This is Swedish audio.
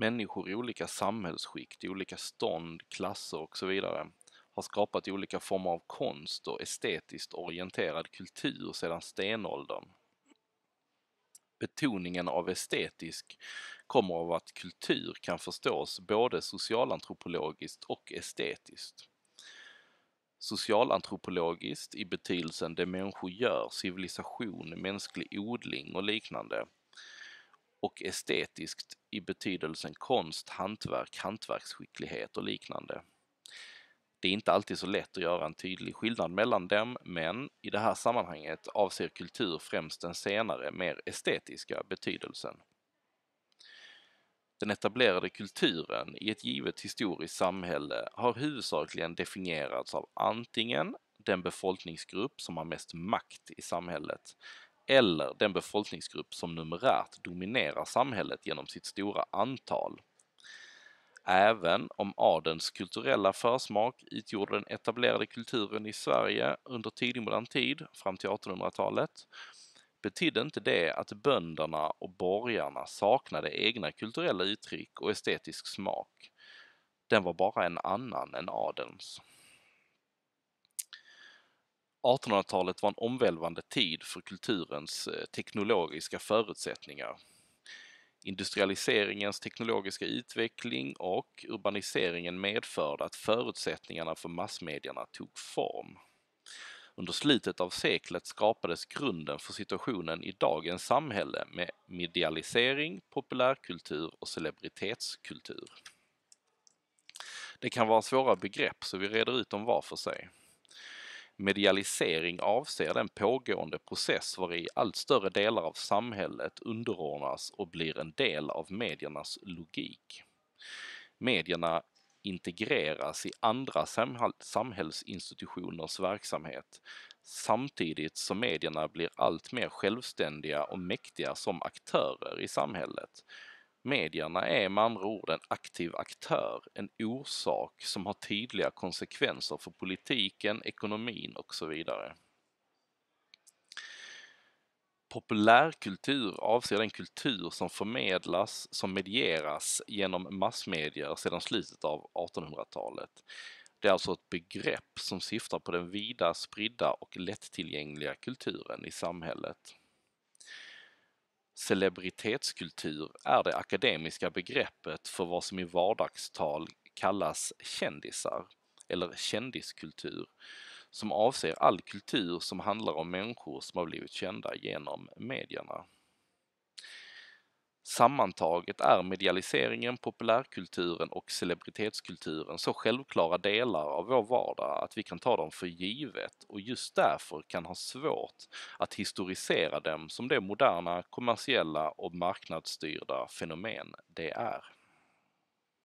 Människor i olika samhällsskikt, i olika stånd, klasser och så vidare har skapat olika former av konst och estetiskt orienterad kultur sedan stenåldern. Betoningen av estetisk kommer av att kultur kan förstås både socialantropologiskt och estetiskt. Socialantropologiskt i betydelsen det människor gör, civilisation, mänsklig odling och liknande och estetiskt i betydelsen konst, hantverk, hantverksskicklighet och liknande. Det är inte alltid så lätt att göra en tydlig skillnad mellan dem, men i det här sammanhanget avser kultur främst den senare, mer estetiska betydelsen. Den etablerade kulturen i ett givet historiskt samhälle har huvudsakligen definierats av antingen den befolkningsgrupp som har mest makt i samhället, eller den befolkningsgrupp som numerärt dominerar samhället genom sitt stora antal. Även om adens kulturella försmak utgjorde den etablerade kulturen i Sverige under tidigmodern tid, fram till 1800-talet, betydde inte det att bönderna och borgarna saknade egna kulturella uttryck och estetisk smak. Den var bara en annan än adelns. 1800-talet var en omvälvande tid för kulturens eh, teknologiska förutsättningar. Industrialiseringens teknologiska utveckling och urbaniseringen medförde att förutsättningarna för massmedierna tog form. Under slutet av seklet skapades grunden för situationen i dagens samhälle med medialisering, populärkultur och celebritetskultur. Det kan vara svåra begrepp så vi reder ut dem var för sig. Medialisering avser den pågående process var i allt större delar av samhället underordnas och blir en del av mediernas logik. Medierna integreras i andra samhällsinstitutioners verksamhet samtidigt som medierna blir allt mer självständiga och mäktiga som aktörer i samhället Medierna är med andra ord en aktiv aktör, en orsak som har tydliga konsekvenser för politiken, ekonomin och så vidare. Populärkultur avser den kultur som förmedlas, som medieras genom massmedier sedan slutet av 1800-talet. Det är alltså ett begrepp som syftar på den vida, spridda och lättillgängliga kulturen i samhället. Celebritetskultur är det akademiska begreppet för vad som i vardagstal kallas kändisar, eller kändiskultur, som avser all kultur som handlar om människor som har blivit kända genom medierna. Sammantaget är medialiseringen, populärkulturen och celebritetskulturen så självklara delar av vår vardag att vi kan ta dem för givet och just därför kan ha svårt att historisera dem som det moderna, kommersiella och marknadsstyrda fenomen det är.